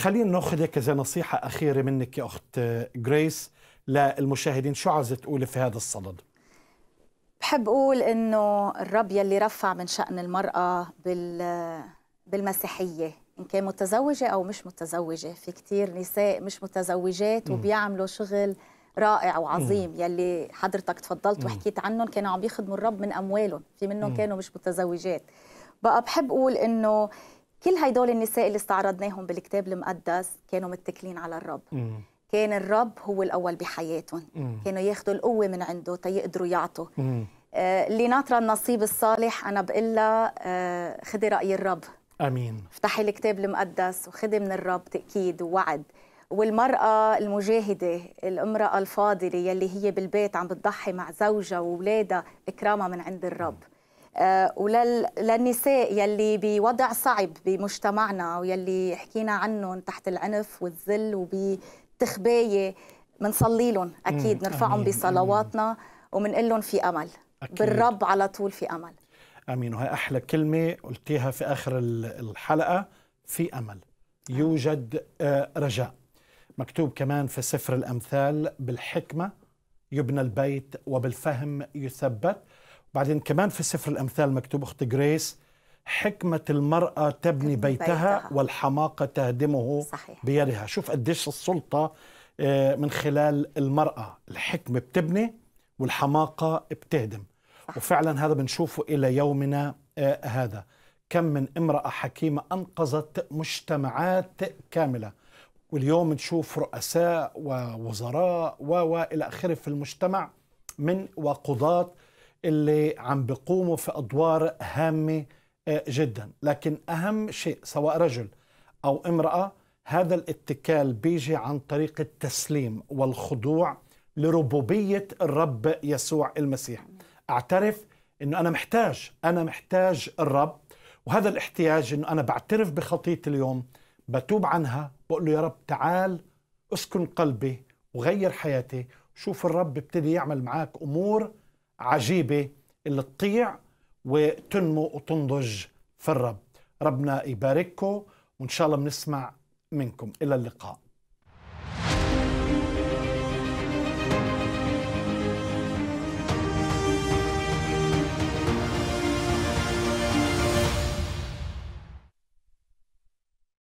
خلينا ناخذ هيك زي نصيحه اخيره منك يا اخت جريس للمشاهدين شو عايزه تقولي في هذا الصدد بحب اقول انه الرب يلي رفع من شان المراه بال بالمسيحيه ان كان متزوجه او مش متزوجه في كثير نساء مش متزوجات وبيعملوا شغل رائع وعظيم يلي حضرتك تفضلت وحكيت عنهم كانوا عم بيخدموا الرب من اموالهم في منهم كانوا مش متزوجات بقى بحب اقول انه كل هدول النساء اللي استعرضناهم بالكتاب المقدس كانوا متكلين على الرب م. كان الرب هو الأول بحياتهم م. كانوا ياخذوا القوة من عنده تيقدروا يعطوا اللي آه اللي ناطرة النصيب الصالح أنا بقول لها آه خذي رأي الرب امين افتحي الكتاب المقدس وخذي من الرب تاكيد ووعد والمرأة المجاهدة الامرأة الفاضلة يلي هي بالبيت عم بتضحي مع زوجها وولادها إكرامها من عند الرب آه، وللنساء يلي بوضع صعب بمجتمعنا ويلي حكينا عنهم تحت العنف والذل وبتخبايه بنصلي لهم اكيد نرفعهم بصلواتنا وبنقول لهم في امل أكيد. بالرب على طول في امل امين وهي احلى كلمه قلتيها في اخر الحلقه في امل يوجد آه، رجاء مكتوب كمان في سفر الامثال بالحكمه يبنى البيت وبالفهم يثبت بعدين كمان في سفر الأمثال مكتوب أخت جريس حكمة المرأة تبني بيتها, بيتها والحماقة تهدمه صحيح. بيدها شوف قديش السلطة آه، من خلال المرأة الحكمة بتبني والحماقة بتهدم صح. وفعلا هذا بنشوفه إلى يومنا آه، هذا كم من امرأة حكيمة أنقذت مجتمعات كاملة واليوم نشوف رؤساء ووزراء وإلى آخره في المجتمع من وقضاة اللي عم بيقوموا في أدوار هامة آه، جدا لكن أهم شيء سواء رجل أو امرأة هذا الاتكال بيجي عن طريق التسليم والخضوع لربوبية الرب يسوع المسيح أعترف أنه أنا محتاج أنا محتاج الرب وهذا الاحتياج أنه أنا بعترف بخطيئه اليوم بتوب عنها بقول له يا رب تعال اسكن قلبي وغير حياتي شوف الرب ابتدي يعمل معك أمور عجيبه اللي تطيع وتنمو وتنضج في الرب ربنا يبارككم وان شاء الله بنسمع منكم الى اللقاء